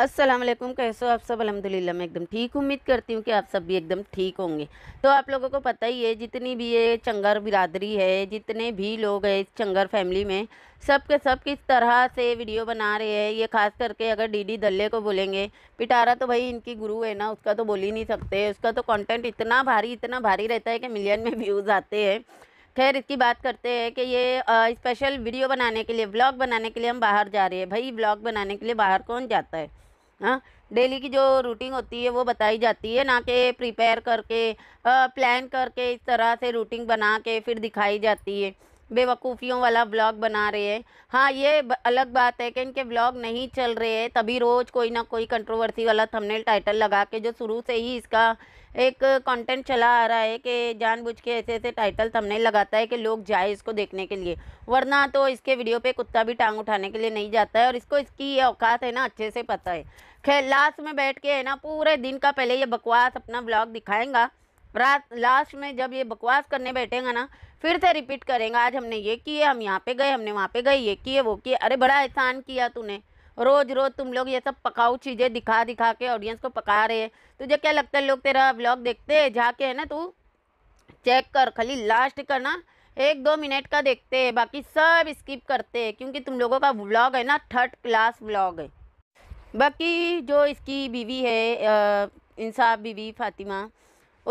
अस्सलाम वालेकुम कैसे हो आप सब अलहमदिल्ला मैं एकदम ठीक उम्मीद करती हूँ कि आप सब भी एकदम ठीक होंगे तो आप लोगों को पता ही है जितनी भी ये चंगर बिरादरी है जितने भी लोग हैं इस चंगर फैमिली में सब के सब किस तरह से वीडियो बना रहे हैं ये खास करके अगर डीडी दल्ले को बोलेंगे पिटारा तो भाई इनकी गुरु है ना उसका तो बोल ही नहीं सकते उसका तो कॉन्टेंट इतना भारी इतना भारी रहता है कि मिलियन में व्यूज़ आते हैं खैर इसकी बात करते हैं कि ये स्पेशल वीडियो बनाने के लिए ब्लॉग बनाने के लिए हम बाहर जा रहे हैं भाई ब्लॉग बनाने के लिए बाहर कौन जाता है हाँ डेली की जो रूटीन होती है वो बताई जाती है ना कि प्रिपेयर करके प्लान करके इस तरह से रूटीन बना के फिर दिखाई जाती है बेवकूफ़ियों वाला ब्लॉग बना रहे हैं हाँ ये अलग बात है कि इनके ब्लॉग नहीं चल रहे हैं तभी रोज़ कोई ना कोई कंट्रोवर्सी वाला थंबनेल टाइटल लगा के जो शुरू से ही इसका एक कंटेंट चला आ रहा है कि जानबूझ के ऐसे ऐसे टाइटल थंबनेल लगाता है कि लोग जाए इसको देखने के लिए वरना तो इसके वीडियो पर कुत्ता भी टांग उठाने के लिए नहीं जाता है और इसको इसकी ये औकात है ना अच्छे से पता है खैर लास्ट में बैठ के है ना पूरे दिन का पहले ये बकवास अपना ब्लॉग दिखाएंगा रात लास्ट में जब ये बकवास करने बैठेगा ना फिर से रिपीट करेंगे आज हमने ये किए हम यहाँ पे गए हमने वहाँ पे गए ये किए वो किए अरे बड़ा एहसान किया तूने रोज़ रोज़ तुम लोग ये सब पकाऊ चीज़ें दिखा दिखा के ऑडियंस को पका रहे हैं तुझे क्या लगता है लोग तेरा ब्लॉग देखते हैं जाके है ना तू चेक कर खाली लास्ट करना एक दो मिनट का देखते हैं बाकी सब स्किप करते हैं क्योंकि तुम लोगों का ब्लॉग है ना थर्ड क्लास ब्लॉग है बाकी जो इसकी बीवी है इंसाफ बीवी फातिमा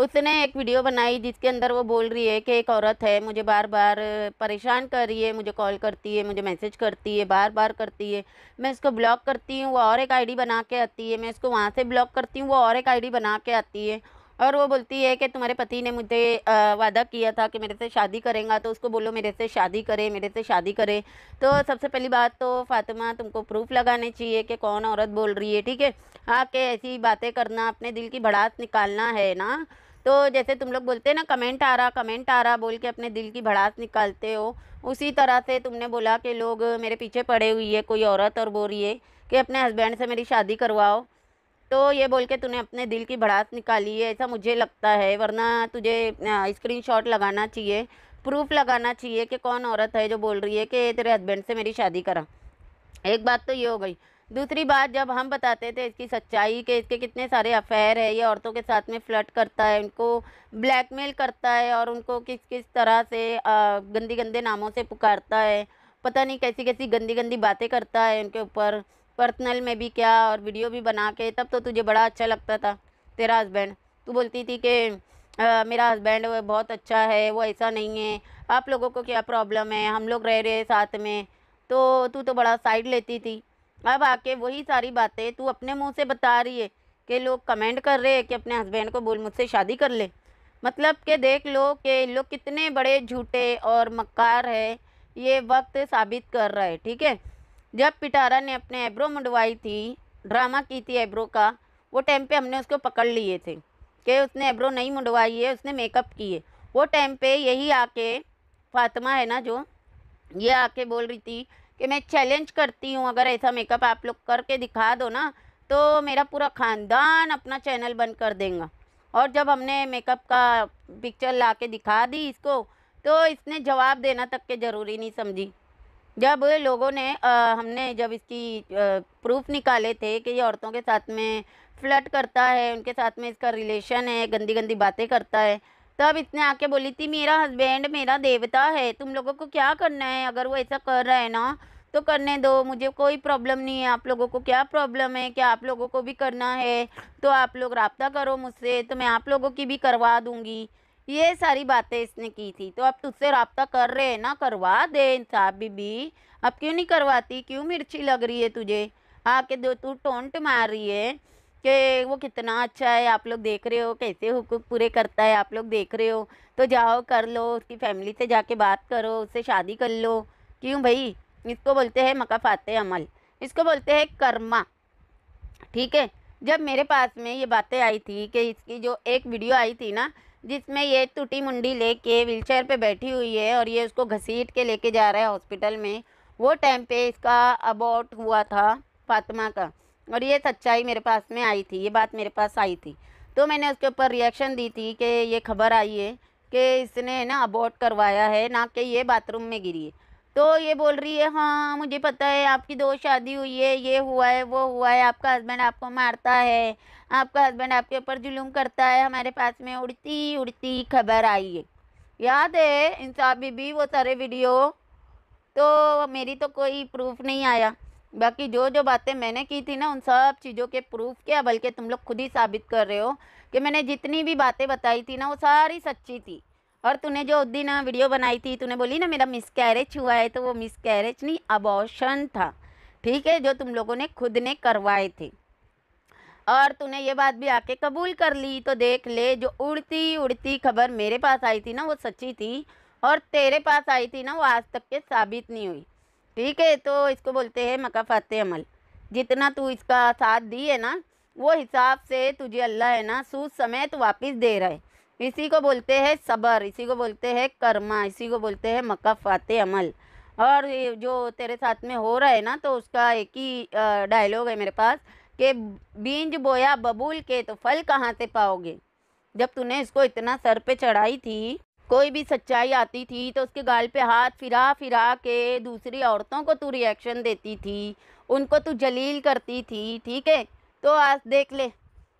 उसने एक वीडियो बनाई जिसके अंदर वो बोल रही है कि एक औरत है मुझे बार बार परेशान कर रही है मुझे कॉल करती है मुझे मैसेज करती है बार बार करती है मैं इसको ब्लॉक करती हूँ वो और एक आईडी बना के आती है मैं इसको वहाँ से ब्लॉक करती हूँ वो और एक आईडी बना के आती है और वो बोलती है कि तुम्हारे पति ने मुझे वादा किया था कि मेरे से शादी करेगा तो उसको बोलो मेरे से शादी करे मेरे से शादी करे तो सबसे पहली बात तो फातिमा तुमको प्रूफ लगाने चाहिए कि कौन औरत बोल रही है ठीक है आके ऐसी बातें करना अपने दिल की भड़ास निकालना है ना तो जैसे तुम लोग बोलते हैं ना कमेंट आ रहा कमेंट आ रहा बोल के अपने दिल की भड़ास निकालते हो उसी तरह से तुमने बोला कि लोग मेरे पीछे पड़े हुई है कोई औरत और बोल रही है कि अपने हस्बैंड से मेरी शादी करवाओ तो ये बोल के तूने अपने दिल की भड़ास निकाली है ऐसा मुझे लगता है वरना तुझे शॉट लगाना चाहिए प्रूफ लगाना चाहिए कि कौन औरत है जो बोल रही है कि तेरे हस्बैंड से मेरी शादी करा एक बात तो ये हो गई दूसरी बात जब हम बताते थे इसकी सच्चाई के इसके कितने सारे अफेयर है ये औरतों के साथ में फ्लर्ट करता है उनको ब्लैकमेल करता है और उनको किस किस तरह से गंदी गंदे नामों से पुकारता है पता नहीं कैसी कैसी गंदी गंदी बातें करता है उनके ऊपर पर्सनल में भी क्या और वीडियो भी बना के तब तो तुझे बड़ा अच्छा लगता था तेरा हस्बैंड तू बोलती थी कि मेरा हस्बैंड वो बहुत अच्छा है वो ऐसा नहीं है आप लोगों को क्या प्रॉब्लम है हम लोग रह रहे साथ में तो तू तो बड़ा साइड लेती थी अब आके वही सारी बातें तू अपने मुंह से बता रही है कि लोग कमेंट कर रहे हैं कि अपने हस्बैंड को बोल मुझसे शादी कर ले मतलब कि देख लो कि लोग कितने बड़े झूठे और मक्कार है ये वक्त साबित कर रहा है ठीक है जब पिटारा ने अपने एब्रो मंडवाई थी ड्रामा की थी एब्रो का वो टाइम पे हमने उसको पकड़ लिए थे कि उसने एब्रो नहीं मंडवाई है उसने मेकअप किए वो टाइम पे यही आके फातिमा है ना जो ये आके बोल रही थी कि मैं चैलेंज करती हूँ अगर ऐसा मेकअप आप लोग करके दिखा दो ना तो मेरा पूरा ख़ानदान अपना चैनल बंद कर देगा और जब हमने मेकअप का पिक्चर ला के दिखा दी इसको तो इसने जवाब देना तक के ज़रूरी नहीं समझी जब लोगों ने आ, हमने जब इसकी प्रूफ निकाले थे कि ये औरतों के साथ में फ्लट करता है उनके साथ में इसका रिलेशन है गंदी गंदी बातें करता है तब इसने आके बोली थी मेरा हस्बैंड मेरा देवता है तुम लोगों को क्या करना है अगर वो ऐसा कर रहा है ना तो करने दो मुझे कोई प्रॉब्लम नहीं है आप लोगों को क्या प्रॉब्लम है क्या आप लोगों को भी करना है तो आप लोग रबता करो मुझसे तो मैं आप लोगों की भी करवा दूँगी ये सारी बातें इसने की थी तो अब तुझसे रबता कर रहे हैं ना करवा दे इंसाफ बीबी अब क्यों नहीं करवाती क्यों मिर्ची लग रही है तुझे आके दो तू टोंट मार रही है कि वो कितना अच्छा है आप लोग देख रहे हो कैसे हुकूक पूरे करता है आप लोग देख रहे हो तो जाओ कर लो उसकी फैमिली से जाके बात करो उससे शादी कर लो क्यों भाई इसको बोलते हैं मकाफात अमल इसको बोलते हैं कर्मा ठीक है जब मेरे पास में ये बातें आई थी कि इसकी जो एक वीडियो आई थी ना जिसमें ये टूटी मुंडी लेके व्हीलचेयर पे बैठी हुई है और ये उसको घसीट के लेके जा रहा है हॉस्पिटल में वो टाइम पे इसका अबाउट हुआ था फातिमा का और ये सच्चाई मेरे पास में आई थी ये बात मेरे पास आई थी तो मैंने उसके ऊपर रिएक्शन दी थी कि ये खबर आई है कि इसने ना अबॉर्ट करवाया है ना कि ये बाथरूम में गिरी है तो ये बोल रही है हाँ मुझे पता है आपकी दो शादी हुई है ये हुआ है वो हुआ है आपका हस्बैंड आपको मारता है आपका हस्बैंड आपके ऊपर जुलूम करता है हमारे पास में उड़ती उड़ती खबर आई है याद है इंसाफ बीबी वो सारे वीडियो तो मेरी तो कोई प्रूफ नहीं आया बाकी जो जो बातें मैंने की थी ना उन सब चीज़ों के प्रूफ क्या बल्कि तुम लोग खुद ही साबित कर रहे हो कि मैंने जितनी भी बातें बताई थी ना वो सारी सच्ची थी और तूने जो उस दिन वीडियो बनाई थी तूने बोली ना मेरा मिस कैरेज हुआ है तो वो मिस कैरेज नहीं अबॉशन था ठीक है जो तुम लोगों ने खुद ने करवाए थे और तूने ये बात भी आके कबूल कर ली तो देख ले जो उड़ती उड़ती खबर मेरे पास आई थी ना वो सच्ची थी और तेरे पास आई थी ना वो आज तक के साबित नहीं हुई ठीक है तो इसको बोलते हैं मकाफात अमल जितना तू इसका साथ दी है ना वो हिसाब से तुझे अल्लाह है ना सूद समेत वापस दे रहा है इसी को बोलते हैं सबर इसी को बोलते हैं कर्मा इसी को बोलते हैं मकाफात अमल और जो तेरे साथ में हो रहा है ना तो उसका एक ही डायलॉग है मेरे पास कि बीज बोया बबूल के तो फल कहाँ से पाओगे जब तूने इसको इतना सर पे चढ़ाई थी कोई भी सच्चाई आती थी तो उसके गाल पे हाथ फिरा फिरा के दूसरी औरतों को तू रिएक्शन देती थी उनको तू जलील करती थी ठीक है तो आज देख ले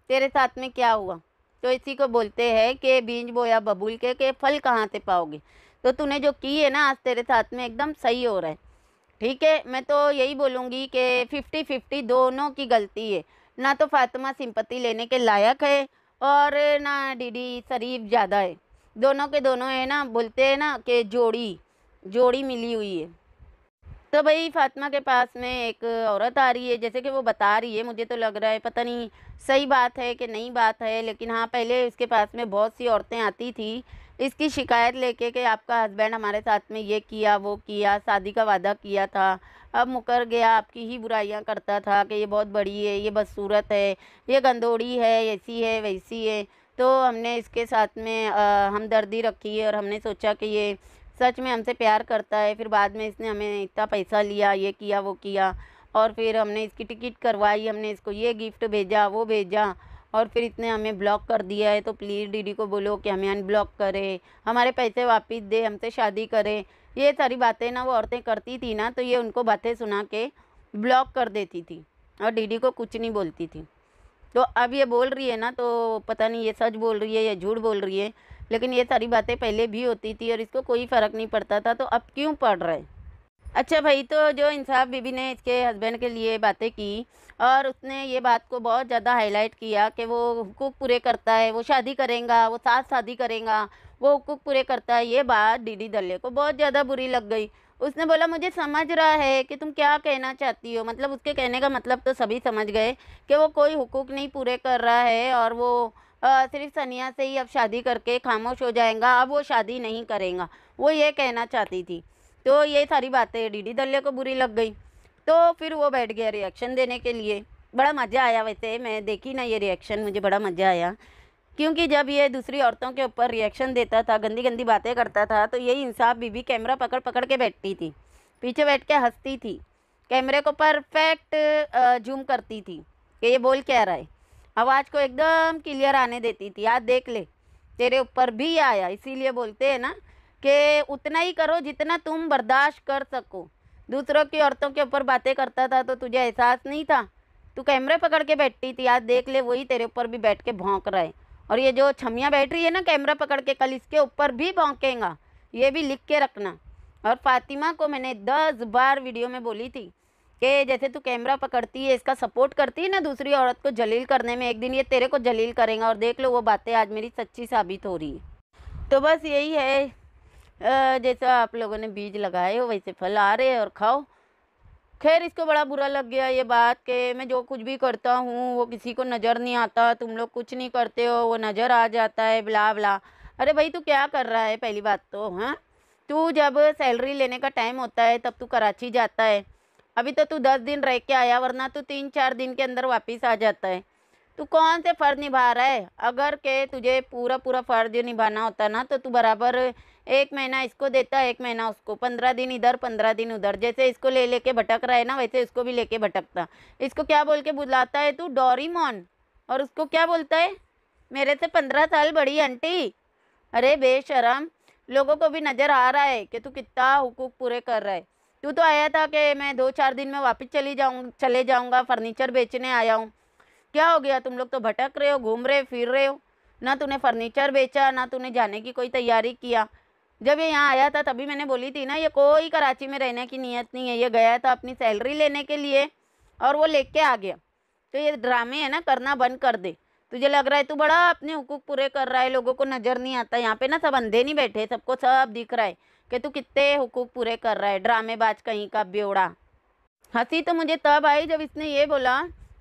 तेरे साथ में क्या हुआ तो इसी को बोलते हैं कि बीज बोया बबूल के के फल कहाँ से पाओगे तो तूने जो की है ना आज तेरे साथ में एकदम सही हो रहा है ठीक है मैं तो यही बोलूँगी कि फिफ्टी फिफ्टी दोनों की गलती है ना तो फातिमा सिंपत्ति लेने के लायक है और ना डीडी शरीफ ज़्यादा है दोनों के दोनों है ना बोलते हैं ना कि जोड़ी जोड़ी मिली हुई है तो भाई फातिमा के पास में एक औरत आ रही है जैसे कि वो बता रही है मुझे तो लग रहा है पता नहीं सही बात है कि नहीं बात है लेकिन हाँ पहले उसके पास में बहुत सी औरतें आती थी इसकी शिकायत लेके कि आपका हस्बैंड हमारे साथ में ये किया वो किया शादी का वादा किया था अब मुकर गया आपकी ही बुराइयाँ करता था कि ये बहुत बड़ी है ये बदसूरत है ये गंदोड़ी है ऐसी है वैसी है तो हमने इसके साथ में हमदर्दी रखी है और हमने सोचा कि ये सच में हमसे प्यार करता है फिर बाद में इसने हमें इतना पैसा लिया ये किया वो किया और फिर हमने इसकी टिकट करवाई हमने इसको ये गिफ्ट भेजा वो भेजा और फिर इतने हमें ब्लॉक कर दिया है तो प्लीज़ डीडी को बोलो कि हमें अनब्लॉक करे हमारे पैसे वापस दे हमसे शादी करे ये सारी बातें ना वो औरतें करती थी ना तो ये उनको बातें सुना के ब्लॉक कर देती थी और डीडी को कुछ नहीं बोलती थी तो अब ये बोल रही है ना तो पता नहीं ये सच बोल रही है या झूठ बोल रही है लेकिन ये सारी बातें पहले भी होती थी और इसको कोई फ़र्क नहीं पड़ता था तो अब क्यों पढ़ रहे अच्छा भाई तो जो इंसाफ बीबी ने इसके हस्बैंड के लिए बातें की और उसने ये बात को बहुत ज़्यादा हाईलाइट किया कि वो हुकूक पूरे करता है वो शादी करेगा वो साथ शादी करेगा वो हुकूक पूरे करता है ये बात डीडी दल्ले को बहुत ज़्यादा बुरी लग गई उसने बोला मुझे समझ रहा है कि तुम क्या कहना चाहती हो मतलब उसके कहने का मतलब तो सभी समझ गए कि वो कोई हुकूक नहीं पूरे कर रहा है और वो सिर्फ सनिया से ही अब शादी करके खामोश हो जाएगा अब वो शादी नहीं करेगा वो ये कहना चाहती थी तो ये सारी बातें डीडी दल्ले को बुरी लग गई तो फिर वो बैठ गया रिएक्शन देने के लिए बड़ा मज़ा आया वैसे मैं देखी ना ये रिएक्शन मुझे बड़ा मज़ा आया क्योंकि जब ये दूसरी औरतों के ऊपर रिएक्शन देता था गंदी गंदी बातें करता था तो यही इंसाफ बीबी कैमरा पकड़ पकड़ के बैठती थी पीछे बैठ के हंसती थी कैमरे को परफेक्ट जूम करती थी कि ये बोल क्या रहा है आवाज़ को एकदम क्लियर आने देती थी आज देख ले तेरे ऊपर भी आया इसीलिए बोलते हैं ना कि उतना ही करो जितना तुम बर्दाश्त कर सको दूसरों की औरतों के ऊपर बातें करता था तो तुझे एहसास नहीं था तू कैमरे पकड़ के बैठती थी आज देख ले वही तेरे ऊपर भी बैठ के भोंक रहा है और ये जो छमिया बैटरी है ना कैमरा पकड़ के कल इसके ऊपर भी भोंकेगा ये भी लिख के रखना और फातिमा को मैंने दस बार वीडियो में बोली थी कि जैसे तू कैमरा पकड़ती है इसका सपोर्ट करती है ना दूसरी औरत को जलील करने में एक दिन ये तेरे को जलील करेगा और देख लो वो बातें आज मेरी सच्ची साबित हो रही है तो बस यही है जैसा आप लोगों ने बीज लगाए हो वैसे फल आ रहे हैं और खाओ खैर इसको बड़ा बुरा लग गया ये बात कि मैं जो कुछ भी करता हूँ वो किसी को नज़र नहीं आता तुम लोग कुछ नहीं करते हो वो नज़र आ जाता है बिला बिला अरे भाई तू क्या कर रहा है पहली बात तो हाँ तू जब सैलरी लेने का टाइम होता है तब तू कराची जाता है अभी तो तू दस दिन रह के आया वरना तू तीन चार दिन के अंदर वापस आ जाता है तू कौन से फ़र्ज निभा रहा है अगर के तुझे पूरा पूरा फ़र्ज निभाना होता ना तो तू बराबर एक महीना इसको देता एक महीना उसको पंद्रह दिन इधर पंद्रह दिन उधर जैसे इसको ले लेके भटक रहा है ना वैसे उसको भी लेके भटकता इसको क्या बोल के बुलाता है तू डोरीमोन और उसको क्या बोलता है मेरे से पंद्रह साल बड़ी आंटी अरे बेशरम लोगों को भी नज़र आ रहा है कि तू कितना हुकूक पूरे कर रहा है तू तो आया था कि मैं दो चार दिन में वापस चली जाऊँ चले जाऊँगा फर्नीचर बेचने आया हूँ क्या हो गया तुम लोग तो भटक रहे हो घूम रहे फिर रहे हो ना तूने फर्नीचर बेचा ना तूने जाने की कोई तैयारी किया जब ये यहाँ आया था तभी मैंने बोली थी ना ये कोई कराची में रहने की नीयत नहीं है ये गया था अपनी सैलरी लेने के लिए और वो लेके आ गया तो ये ड्रामे है ना करना बंद कर दे तुझे लग रहा है तू बड़ा अपने हुकूक पूरे कर रहा है लोगों को नज़र नहीं आता यहाँ पे ना सब अंधे नहीं बैठे सबको सब दिख रहा है कि तू कितने हुकूक पूरे कर रहा है ड्रामेबाज कहीं का ब्योड़ा हंसी तो मुझे तब आई जब इसने ये बोला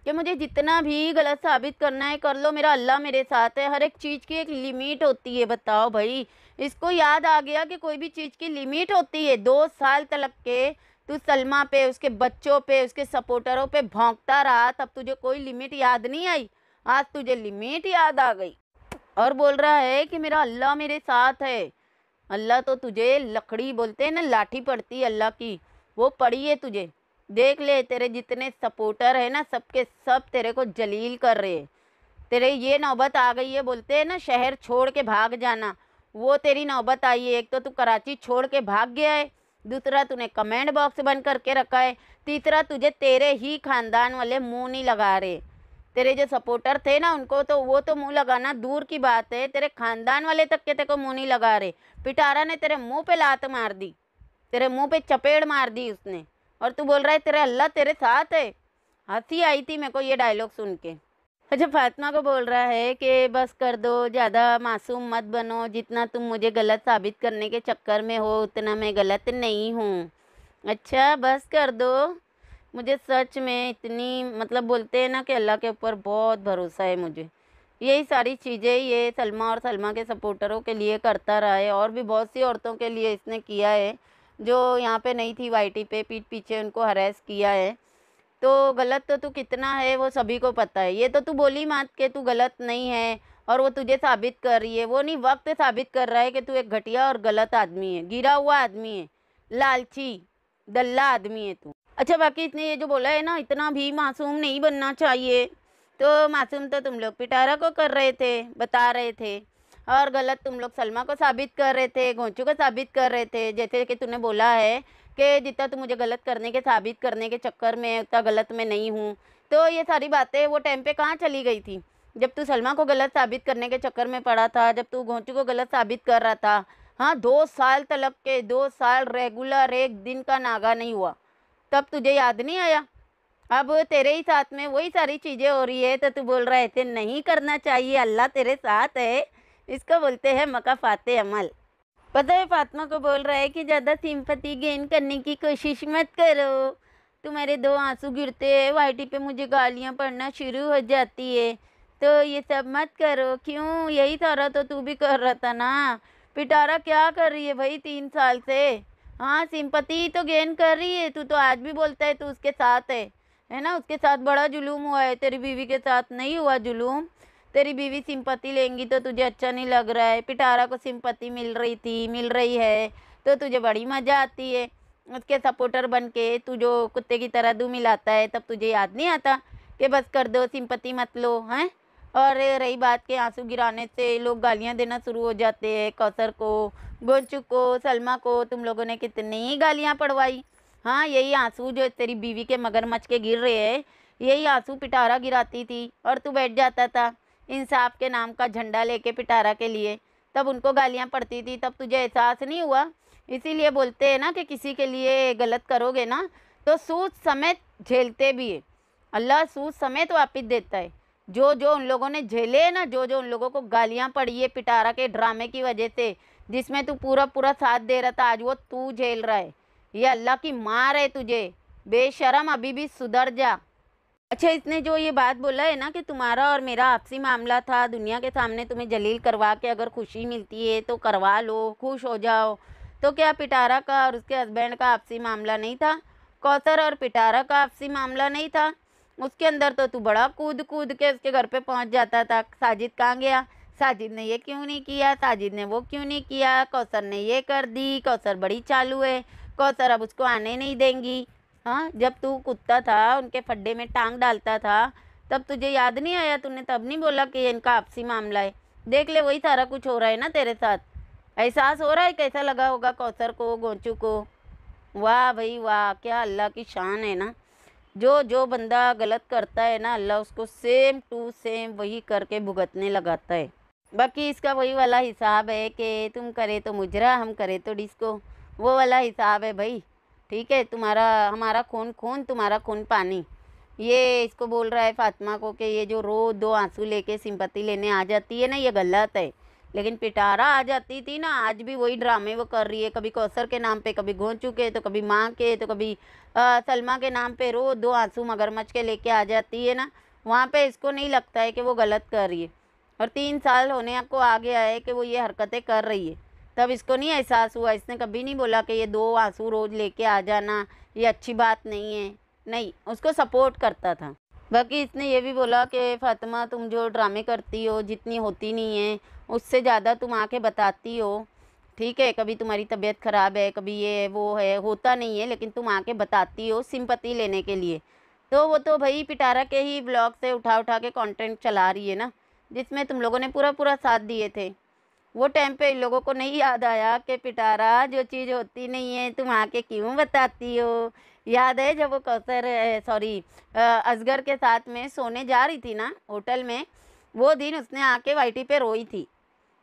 कि मुझे जितना भी गलत साबित करना है कर लो मेरा अल्लाह मेरे साथ है हर एक चीज़ की एक लिमिट होती है बताओ भाई इसको याद आ गया कि कोई भी चीज़ की लिमिट होती है दो साल तलक के तू सलमा पे उसके बच्चों पे उसके सपोर्टरों पे भोंकता रहा तब तुझे कोई लिमिट याद नहीं आई आज तुझे लिमिट याद आ गई और बोल रहा है कि मेरा अल्लाह मेरे साथ है अल्लाह तो तुझे लकड़ी बोलते हैं ना लाठी पड़ती है अल्लाह की वो पड़ी है तुझे देख ले तेरे जितने सपोर्टर है ना सबके सब तेरे को जलील कर रहे तेरे ये नौबत आ गई है बोलते हैं ना शहर छोड़ के भाग जाना वो तेरी नौबत आई है एक तो तू कराची छोड़ के भाग गया है दूसरा तूने कमेंट बॉक्स बंद करके रखा है तीसरा तुझे तेरे ही खानदान वाले मुंह नहीं लगा रहे तेरे जो सपोर्टर थे ना उनको तो वो तो मुंह लगाना दूर की बात है तेरे खानदान वाले तक के तेरे को मुंह नहीं लगा रहे पिटारा ने तेरे मुंह पे लात मार दी तेरे मुंह पे चपेड़ मार दी उसने और तू बोल रहा है तेरा अल्लाह तेरे साथ है हंसी आई थी मेरे को ये डायलॉग सुन के अच्छा फातिमा को बोल रहा है कि बस कर दो ज़्यादा मासूम मत बनो जितना तुम मुझे गलत साबित करने के चक्कर में हो उतना मैं गलत नहीं हूँ अच्छा बस कर दो मुझे सच में इतनी मतलब बोलते हैं ना कि अल्लाह के ऊपर बहुत भरोसा है मुझे यही सारी चीज़ें ये सलमा और सलमा के सपोर्टरों के लिए करता रहा है और भी बहुत सी औरतों के लिए इसने किया है जो यहाँ पे नहीं थी वाईटी पे पीठ पीछे उनको हरेस किया है तो गलत तो तू कितना है वो सभी को पता है ये तो तू बोली मात के तू गलत नहीं है और वो तुझे साबित कर रही है वो नहीं वक्त साबित कर रहा है कि तू एक घटिया और गलत आदमी है गिरा हुआ आदमी है लालची दल्ला आदमी है तू अच्छा बाकी इसने ये जो बोला है ना इतना भी मासूम नहीं बनना चाहिए तो मासूम तो तुम लोग पिटारा को कर रहे थे बता रहे थे और गलत तुम लोग सलमा को साबित कर रहे थे घोंचू को साबित कर रहे थे जैसे कि तूने बोला है कि जितना तू मुझे गलत करने के साबित करने के चक्कर में उतना गलत मैं नहीं हूँ तो ये सारी बातें वो टाइम पे कहाँ चली गई थी जब तू सलमा को गलत साबित करने के चक्कर में पड़ा था जब तू घोंचू को गलत साबित कर रहा था हाँ दो साल तलक के दो साल रेगुलर एक दिन का नागा नहीं हुआ तब तुझे याद नहीं आया अब तेरे ही साथ में वही सारी चीज़ें हो रही है तो तू बोल रहा है ऐसे नहीं करना चाहिए अल्लाह तेरे साथ है इसको बोलते हैं मकाफात अमल पता है फातिमा को बोल रहा है कि ज़्यादा सिंपति गेन करने की कोशिश मत करो तुम्हारे दो आंसू गिरते हैं वाइटी पे मुझे गालियाँ पड़ना शुरू हो जाती है तो ये सब मत करो क्यों यही सारा तो तू भी कर रहा था ना पिटारा क्या कर रही है भाई तीन साल से हाँ सिंपति तो गेन कर रही है तू तो आज भी बोलता है तू उसके साथ है है ना उसके साथ बड़ा जुलूम हुआ है तेरी बीवी के साथ नहीं हुआ जुलूम तेरी बीवी सिंपत्ति लेंगी तो तुझे अच्छा नहीं लग रहा है पिटारा को सिंपत्ति मिल रही थी मिल रही है तो तुझे बड़ी मज़ा आती है उसके सपोर्टर बन के तू जो कुत्ते की तरह दू मिलाता है तब तुझे याद नहीं आता कि बस कर दो सिंपत्ति मत लो हैं और रही बात के आंसू गिराने से लोग गालियां देना शुरू हो जाते हैं कौसर को गोचू को सलमा को तुम लोगों ने कितनी गालियां पढ़वाई हाँ यही आंसू जो तेरी बीवी के मगरमच्छ के गिर रहे हैं यही आंसू पिटारा गिराती थी और तू बैठ जाता था इंसाफ के नाम का झंडा लेके पिटारा के लिए तब उनको गालियाँ पड़ती थी तब तुझे एहसास नहीं हुआ इसीलिए बोलते हैं ना कि किसी के लिए गलत करोगे ना तो सूद समेत झेलते भी है अल्लाह सूद समेत वापस देता है जो जो उन लोगों ने झेले है ना जो जो उन लोगों को गालियाँ पड़ी है पिटारा के ड्रामे की वजह से जिसमें तू पूरा पूरा साथ दे रहा था आज वो तू झेल रहा है ये अल्लाह की मार है तुझे बेशरम अभी भी सुधर जा अच्छा इसने जो ये बात बोला है ना कि तुम्हारा और मेरा आपसी मामला था दुनिया के सामने तुम्हें जलील करवा के अगर खुशी मिलती है तो करवा लो खुश हो जाओ तो क्या पिटारा का और उसके हस्बैंड का आपसी मामला नहीं था कौसर और पिटारा का आपसी मामला नहीं था उसके अंदर तो तू बड़ा कूद कूद के उसके घर पे पहुंच जाता था साजिद कहाँ गया साजिद ने ये क्यों नहीं किया साजिद ने वो क्यों नहीं किया कौसर ने ये कर दी कौसर बड़ी चालू है कौसर अब उसको आने नहीं देंगी हाँ जब तू कुत्ता था उनके फड्डे में टांग डालता था तब तुझे याद नहीं आया तूने तब नहीं बोला कि इनका आपसी मामला है देख ले वही सारा कुछ हो रहा है ना तेरे साथ एहसास हो रहा है कैसा लगा होगा कौसर को गोंचू को वाह भाई वाह क्या अल्लाह की शान है ना जो जो बंदा गलत करता है ना अल्लाह उसको सेम टू सेम वही करके भुगतने लगाता है बाकी इसका वही वाला हिसाब है कि तुम करे तो मुजरा हम करे तो डिस्को वो वाला हिसाब है भाई ठीक है तुम्हारा हमारा खून खून तुम्हारा खून पानी ये इसको बोल रहा है फातिमा को कि ये जो रो दो आंसू लेके सिंपत्ति लेने आ जाती है ना ये गलत है लेकिन पिटारा आ जाती थी ना आज भी वही ड्रामे वो कर रही है कभी कौसर के नाम पे कभी घोंचू के तो कभी माँ के तो कभी आ, सलमा के नाम पे रो दो आंसू मगरमच्छ के लेके आ जाती है ना वहाँ पे इसको नहीं लगता है कि वो गलत कर रही है और तीन साल होने आपको आ गया है कि वो ये हरकतें कर रही है तब इसको नहीं एहसास हुआ इसने कभी नहीं बोला कि ये दो आंसू रोज़ लेके आ जाना ये अच्छी बात नहीं है नहीं उसको सपोर्ट करता था बाकी इसने ये भी बोला कि फातिमा तुम जो ड्रामे करती हो जितनी होती नहीं है उससे ज़्यादा तुम आके बताती हो ठीक है कभी तुम्हारी तबीयत ख़राब है कभी ये वो है होता नहीं है लेकिन तुम आके बताती हो सिंपति लेने के लिए तो वो तो भाई पिटारा के ही ब्लॉग से उठा उठा के कंटेंट चला रही है ना जिसमें तुम लोगों ने पूरा पूरा साथ दिए थे वो टाइम पे इन लोगों को नहीं याद आया कि पिटारा जो चीज़ होती नहीं है तुम आके क्यों बताती हो याद है जब वो कौसर सॉरी असगर के साथ में सोने जा रही थी ना होटल में वो दिन उसने आके वाइटी पे रोई थी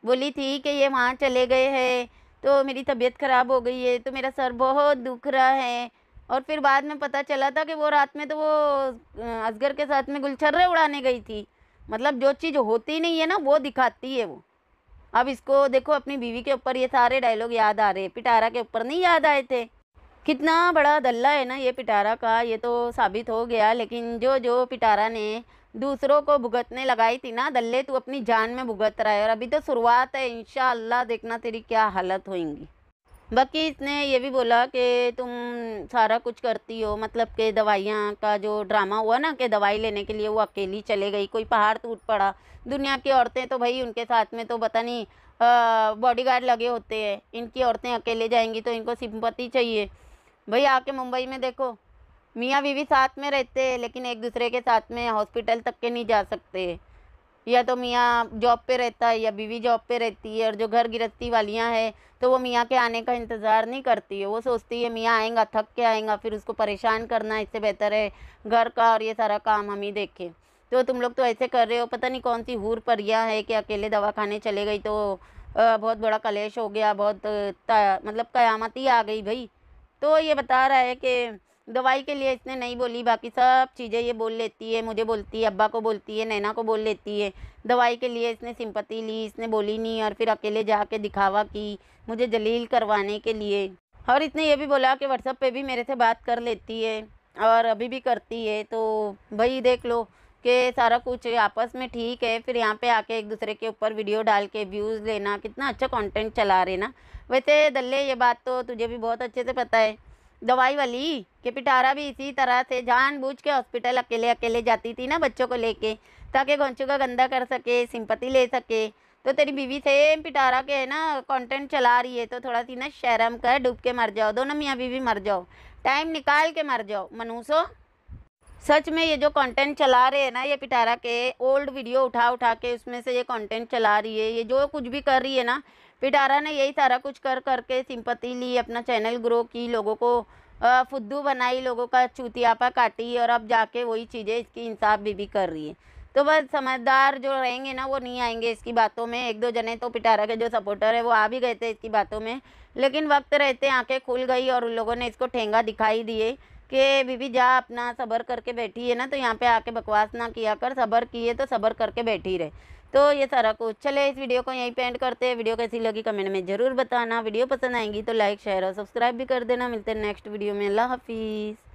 बोली थी कि ये वहाँ चले गए हैं तो मेरी तबीयत ख़राब हो गई है तो मेरा सर बहुत दुख रहा है और फिर बाद में पता चला था कि वो रात में तो वो असगर के साथ में गुलछर्रे उड़ाने गई थी मतलब जो चीज़ होती नहीं है ना वो दिखाती है वो अब इसको देखो अपनी बीवी के ऊपर ये सारे डायलॉग याद आ रहे पिटारा के ऊपर नहीं याद आए थे कितना बड़ा दल्ला है ना ये पिटारा का ये तो साबित हो गया लेकिन जो जो पिटारा ने दूसरों को भुगतने लगाई थी ना दल्ले तू अपनी जान में भुगत रहा है और अभी तो शुरुआत है इन देखना तेरी क्या हालत होएंगी बाकी इसने ये भी बोला कि तुम सारा कुछ करती हो मतलब कि दवाइयाँ का जो ड्रामा हुआ ना कि दवाई लेने के लिए वो अकेली चले गई कोई पहाड़ टूट पड़ा दुनिया की औरतें तो भाई उनके साथ में तो पता नहीं बॉडीगार्ड लगे होते हैं इनकी औरतें अकेले जाएंगी तो इनको सिंपत्ति चाहिए भाई आके मुंबई में देखो मियाँ बीवी साथ में रहते हैं लेकिन एक दूसरे के साथ में हॉस्पिटल तक के नहीं जा सकते या तो मियाँ जॉब पे रहता है या बीवी जॉब पे रहती है और जो घर गृहस्थी वालियाँ हैं तो वो मियाँ के आने का इंतज़ार नहीं करती है वो सोचती है मियाँ आएगा थक के आएगा फिर उसको परेशान करना इससे बेहतर है घर का और ये सारा काम हम ही देखें तो तुम लोग तो ऐसे कर रहे हो पता नहीं कौन सी हूर परिया है कि अकेले दवाखाने चले गई तो बहुत बड़ा कलेश हो गया बहुत मतलब कयामत ही आ गई भाई तो ये बता रहा है कि दवाई के लिए इसने नहीं बोली बाकी सब चीज़ें ये बोल लेती है मुझे बोलती है अब्बा को बोलती है नैना को बोल लेती है दवाई के लिए इसने सिंपत्ति ली इसने बोली नहीं और फिर अकेले के दिखावा की मुझे जलील करवाने के लिए और इसने ये भी बोला कि व्हाट्सअप पे भी मेरे से बात कर लेती है और अभी भी करती है तो भाई देख लो कि सारा कुछ आपस में ठीक है फिर यहाँ पे आके एक दूसरे के ऊपर वीडियो डाल के व्यूज़ लेना कितना अच्छा कंटेंट चला रहे ना वैसे दल्ले ये बात तो तुझे भी बहुत अच्छे से पता है दवाई वाली कि पिटारा भी इसी तरह से जानबूझ के हॉस्पिटल अकेले अकेले जाती थी ना बच्चों को लेके ताकि गोंचू का गंदा कर सके सिंपति ले सके तो तेरी बीवी सेम पिटारा के ना कंटेंट चला रही है तो थोड़ा सी ना शर्म कर डूब के मर जाओ दोनों मियाँ बीवी मर जाओ टाइम निकाल के मर जाओ मनूसो सच में ये जो कंटेंट चला रहे हैं ना ये पिटारा के ओल्ड वीडियो उठा उठा के उसमें से ये कंटेंट चला रही है ये जो कुछ भी कर रही है ना पिटारा ने यही सारा कुछ कर करके सिंपत्ति ली अपना चैनल ग्रो की लोगों को फुद्दू बनाई लोगों का चूतियापा काटी और अब जाके वही चीज़ें इसकी इंसाफ बीबी कर रही है तो बस समझदार जो रहेंगे ना वो नहीं आएंगे इसकी बातों में एक दो जने तो पिटारा के जो सपोर्टर है वो आ भी गए थे इसकी बातों में लेकिन वक्त रहते आंखें खुल गई और उन लोगों ने इसको ठेंगा दिखाई दिए कि बीबी जा अपना सबर करके बैठी है ना तो यहाँ पे आके बकवास ना किया कर सबर किए तो सबर करके बैठी रहे तो ये सारा कुछ चले इस वीडियो को यहीं पेंट करते हैं वीडियो कैसी लगी कमेंट में ज़रूर बताना वीडियो पसंद आएंगी तो लाइक शेयर और सब्सक्राइब भी कर देना मिलते हैं नेक्स्ट वीडियो में अल्लाह हाफिज़